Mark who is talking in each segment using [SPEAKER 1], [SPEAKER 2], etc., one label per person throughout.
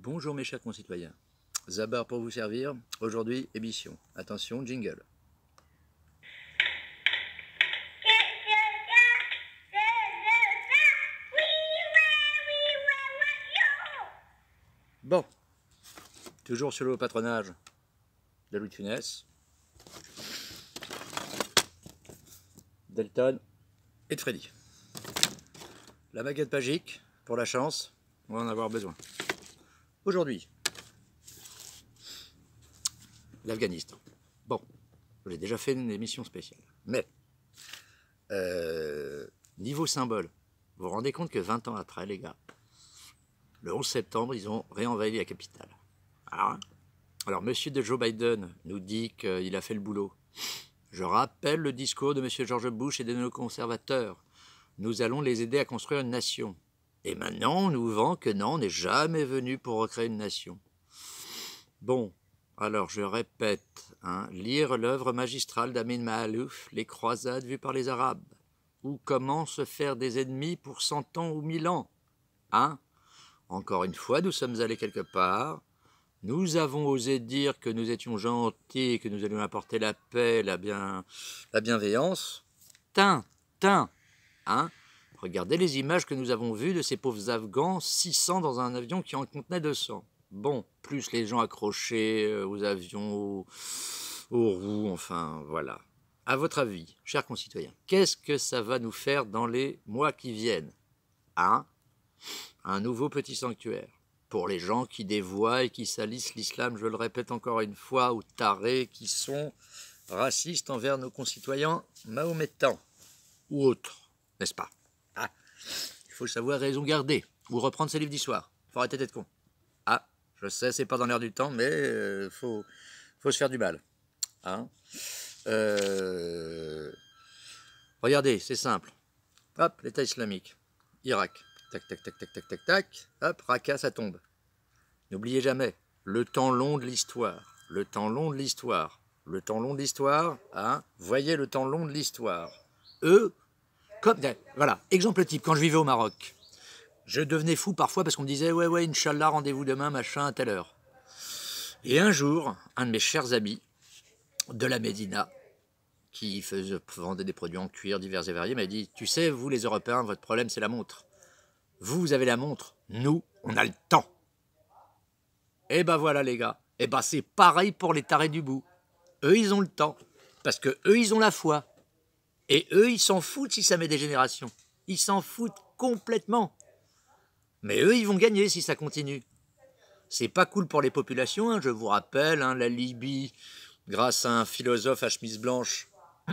[SPEAKER 1] Bonjour mes chers concitoyens, Zabar pour vous servir, aujourd'hui émission. Attention, jingle. Bon, toujours sur le patronage de Louis de Funès, d'Elton et de Freddy. La baguette magique, pour la chance, on va en avoir besoin. Aujourd'hui, l'Afghanistan. Bon, j'ai déjà fait une émission spéciale. Mais, euh, niveau symbole, vous vous rendez compte que 20 ans après, les gars, le 11 septembre, ils ont réenvahi la capitale. Alors, hein. alors monsieur de Joe Biden nous dit qu'il a fait le boulot. Je rappelle le discours de monsieur George Bush et de nos conservateurs. Nous allons les aider à construire une nation. Et maintenant, on nous vend que non, on n'est jamais venu pour recréer une nation. Bon, alors je répète, hein, lire l'œuvre magistrale d'Amin Maalouf, Les croisades vues par les Arabes, ou Comment se faire des ennemis pour cent ans ou mille ans. Hein Encore une fois, nous sommes allés quelque part, nous avons osé dire que nous étions gentils, que nous allions apporter la paix, la, bien, la bienveillance. Tin, hein Regardez les images que nous avons vues de ces pauvres Afghans, 600 dans un avion qui en contenait 200. Bon, plus les gens accrochés euh, aux avions, aux, roues, enfin voilà. À votre avis, chers concitoyens, qu'est-ce que ça va nous faire dans les mois qui viennent Hein Un nouveau petit sanctuaire pour les gens qui dévoient et qui salissent l'islam, je le répète encore une fois, ou tarés qui sont racistes envers nos concitoyens mahométans ou autres, n'est-ce pas il faut savoir raison garder, ou reprendre ses livres d'histoire. Faut arrêter d'être con. Ah, je sais, c'est pas dans l'air du temps, mais il euh, faut, faut se faire du mal. Hein euh, Regardez, c'est simple. Hop, l'État islamique. Irak. Tac, tac, tac, tac, tac, tac, tac. Hop, Raqqa, ça tombe. N'oubliez jamais, le temps long de l'histoire. Le temps long de l'histoire. Le temps long de l'histoire, hein Voyez le temps long de l'histoire. Eux, voilà, exemple type, quand je vivais au Maroc, je devenais fou parfois parce qu'on me disait « Ouais, ouais, Inch'Allah, rendez-vous demain, machin, à telle heure ». Et un jour, un de mes chers amis de la Médina, qui faisait, vendait des produits en cuir divers et variés, m'a dit « Tu sais, vous les Européens, votre problème c'est la montre. Vous, vous avez la montre, nous, on a le temps. » Et eh ben voilà les gars, et eh ben c'est pareil pour les tarés du bout. Eux, ils ont le temps, parce que eux, ils ont la foi. Et eux, ils s'en foutent si ça met des générations. Ils s'en foutent complètement. Mais eux, ils vont gagner si ça continue. C'est pas cool pour les populations, hein, je vous rappelle, hein, la Libye, grâce à un philosophe à chemise blanche,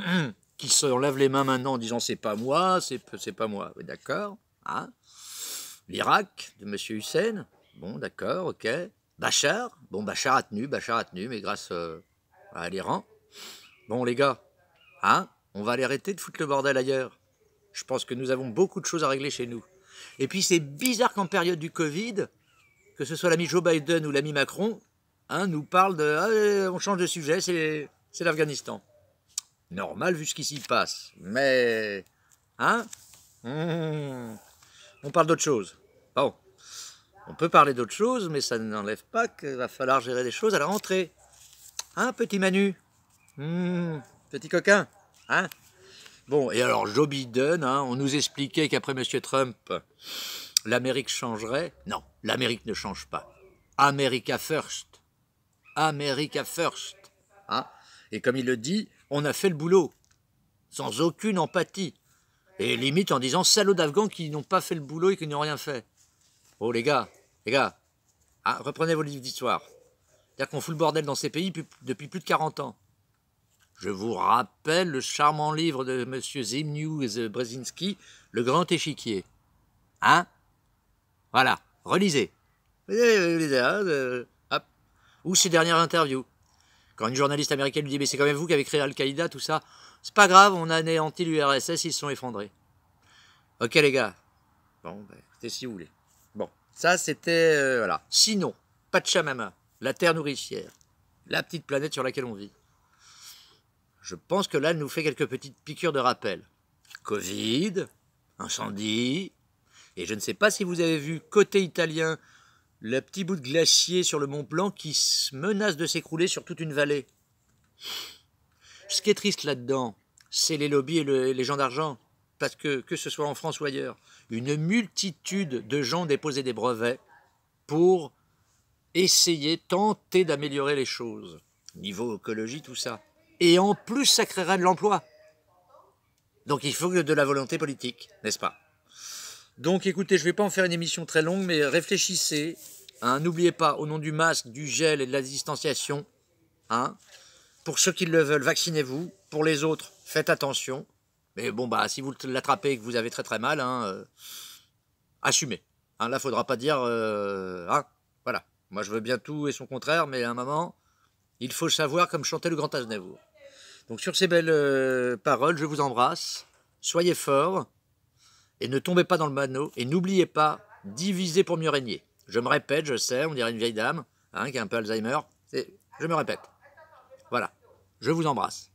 [SPEAKER 1] qui se lève les mains maintenant en disant c'est pas moi, c'est pas moi. d'accord. Hein. L'Irak de M. Hussein, bon, d'accord, ok. Bachar, bon, Bachar a tenu, Bachar a tenu, mais grâce euh, à l'Iran. Bon, les gars, hein, on va aller arrêter de foutre le bordel ailleurs. Je pense que nous avons beaucoup de choses à régler chez nous. Et puis c'est bizarre qu'en période du Covid, que ce soit l'ami Joe Biden ou l'ami Macron, hein, nous parle de ah, euh, on change de sujet, c'est l'Afghanistan. Normal vu ce qui s'y passe. Mais. Hein hmm, On parle d'autre chose. Bon. On peut parler d'autre chose, mais ça n'enlève pas qu'il va falloir gérer les choses à la rentrée. Hein, petit Manu hmm, Petit coquin Hein. bon, et alors Joe Biden, hein, on nous expliquait qu'après M. Trump, l'Amérique changerait. Non, l'Amérique ne change pas. America first. America first. Hein. et comme il le dit, on a fait le boulot, sans aucune empathie. Et limite en disant salauds d'Afghans qui n'ont pas fait le boulot et qui n'ont rien fait. Oh les gars, les gars, reprenez vos livres d'histoire. C'est-à-dire qu'on fout le bordel dans ces pays depuis plus de 40 ans. Je vous rappelle le charmant livre de M. Zimnius Brzezinski, Le Grand Échiquier. Hein Voilà, relisez. Hein, euh, Ou ces dernières interviews. Quand une journaliste américaine lui dit Mais c'est quand même vous qui avez créé Al-Qaïda, tout ça. C'est pas grave, on a anéanti l'URSS, ils se sont effondrés. Ok, les gars. Bon, bah, c'était si vous voulez. Bon, ça c'était. Euh, voilà. Sinon, Pachamama, la terre nourricière, la petite planète sur laquelle on vit je pense que là elle nous fait quelques petites piqûres de rappel. Covid, incendie, et je ne sais pas si vous avez vu côté italien le petit bout de glacier sur le Mont Blanc qui menace de s'écrouler sur toute une vallée. Ce qui est triste là-dedans, c'est les lobbies et, et les gens d'argent. Parce que, que ce soit en France ou ailleurs, une multitude de gens déposaient des brevets pour essayer, tenter d'améliorer les choses. Niveau écologie, tout ça et en plus ça créera de l'emploi. Donc il faut que de la volonté politique, n'est-ce pas Donc écoutez, je ne vais pas en faire une émission très longue, mais réfléchissez. Hein, n'oubliez pas, au nom du masque, du gel et de la distanciation, hein, pour ceux qui le veulent, vaccinez-vous. Pour les autres, faites attention. Mais bon, bah, si vous l'attrapez et que vous avez très très mal, hein, euh, assumez. Là, il ne là, faudra pas dire... Euh, voilà. Moi, je veux bien tout et son contraire, mais à un moment... Il faut savoir comme chantait le grand Aznavour. Donc sur ces belles euh, paroles, je vous embrasse. Soyez forts et ne tombez pas dans le manneau. Et n'oubliez pas, diviser pour mieux régner. Je me répète, je sais, on dirait une vieille dame hein, qui a un peu Alzheimer. Je me répète. Voilà. Je vous embrasse.